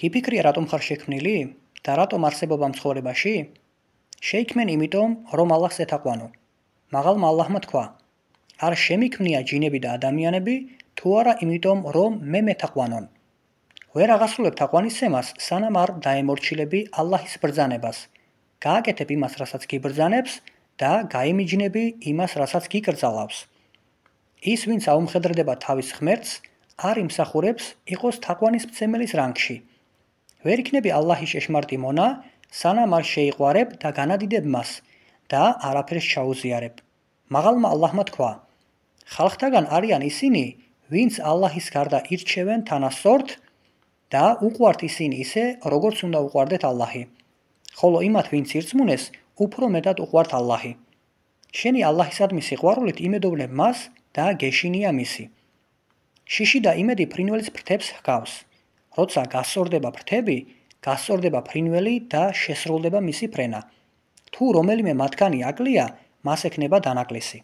გიფიქრია რატომ ხარ შექმნილი და რატომ არსებობ ამ ცხოვრებაში? შეიქმენ იმიტომ, რომ ალახს ეთაყვანო. მაღალმა ალახმა თქვა: არ შემიქმნია ჯინები და ადამიანები, თუ არა იმიტომ, რომ მე მეთაყვანონ. ვერ აღასრულებ თაყვანის სემას, სანამ არ დაემორჩილები ალახის ბრძანებას. გააკეთებ იმას, რასაც გიბრძანებს და გაიმიჯნები იმას, რასაც გიკრძალავს. ის, ვინც აუმხედრდება თავის ღმერთს, არ იმსახურებს იყოს თაყვანის მცემლის რანგში. ვერ იქნები ალლაჰის შეშმარტი მონა, სანამ არ შეიყვარებ და განადიდებ მას და არაფერს ჩაუზიარებ. მაღალმა ალლაჰმა თქვა: ხალხთაგან არიან ისინი, ვინც ალლაჰის გარდა ირჩევენ თანასწორთ და უყვართ ისინი ისე, როგორც უნდა უყვარდეთ ალლაჰი. ხოლო იმათ, ვინც ირწმუნეს, უფრო მეტად უყვართ ალლაჰი. შენი ალლაჰისადმი სიყვარულით იმედოვნებ მას და გეშინია მისი. შიში და იმედი ფრინველის ფრთებს ჰგავს. როცა გასორდება ფრთები, გასორდება ფრინველი და შესრულდება მისი ფრენა. თუ რომელიმე მათგანი აკლია, მას ექნება დანაკლისი.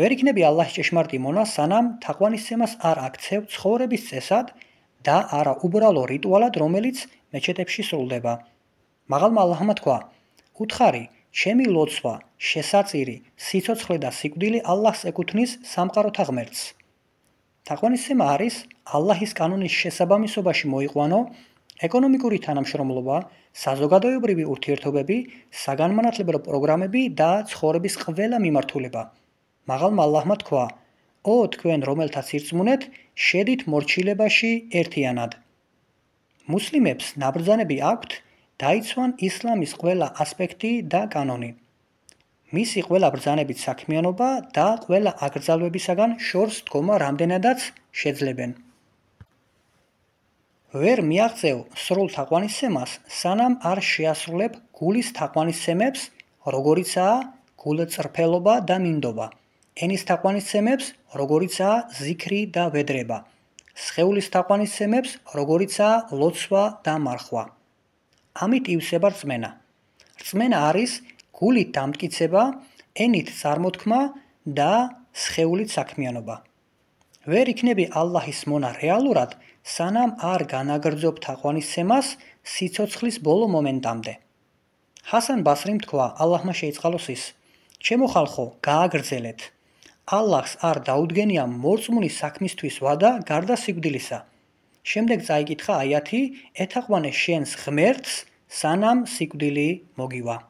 ვერ იქნება ალლაჰის ჭეშმარიტი მონა, სანამ თაყვანის ცემას არ აქცევ ცხოვრების წესად და არა უბრალო რიტუალად, რომელიც მეჩეთებში სრულდება. მაგალმა ალლაჰმა თქვა: "უთხარი, ჩემი ლოცვა, შესაწირი, სიцоცხლე და სიკვდილი ალლაჰს ეკუთვნის სამყაროთა ღმერთს." თაყვანისცემა არის ალლაჰის კანონის შესაბამისობაში მოიყვანო ეკონომიკური თანამშრომლობა, საზოგადოებრივი ურთიერთობები, საგანმანათლებლო პროგრამები და ცხოვრების ყველა მიმართულება. მაღალმა ალლაჰმა თქვა: "ო თქვენ, რომელთა სირცმუნეთ, შედით მორჩილებაში ერთიანად. მუსლიმებს ნაბრძანები აქვთ, დაიცვან ისლამის ყველა ასპექტი და კანონი." მისი ყველა ბრძანებით საქმიანობა და ყველა აკრძალვებისაგან შორს დგომა რამდენადაც შეძლებენ. ვერ მიაღწევ სრულ თაყვანისცემას, სანამ არ შეასრულებ გულის თაყვანისცემებს, როგორიცაა გულწრფელობა და მინდობა. ენის თაყვანისცემებს, როგორიცაა ზიქრი და ვედრება. სხეულის თაყვანისცემებს, როგორიცაა ლოცვა და მარხვა. ამით ივსება რწმენა. რწმენა არის გულით დამტკიცება, ენით წარმოთქმა და სხეულით საქმიანობა. ვერ იქნები ალლაჰის მონა რეალურად, სანამ არ განაგრძობ თაყვანისცემას სიцоცხლის ბოლო მომენტამდე. ჰასან ბასრიმ თქვა: "ალლაჰმა შეიწყალოს ის. ჩემო ხალხო, გააგრძელეთ. ალლაჰს არ დაუდგენია მორწმუნის საქმისთვის ვადა გარდა სიგვდილისა." შემდეგ წაიკითხა აიათი: "ეთაყვანე შენს ღმერთს, სანამ სიკვდილი მოგივა."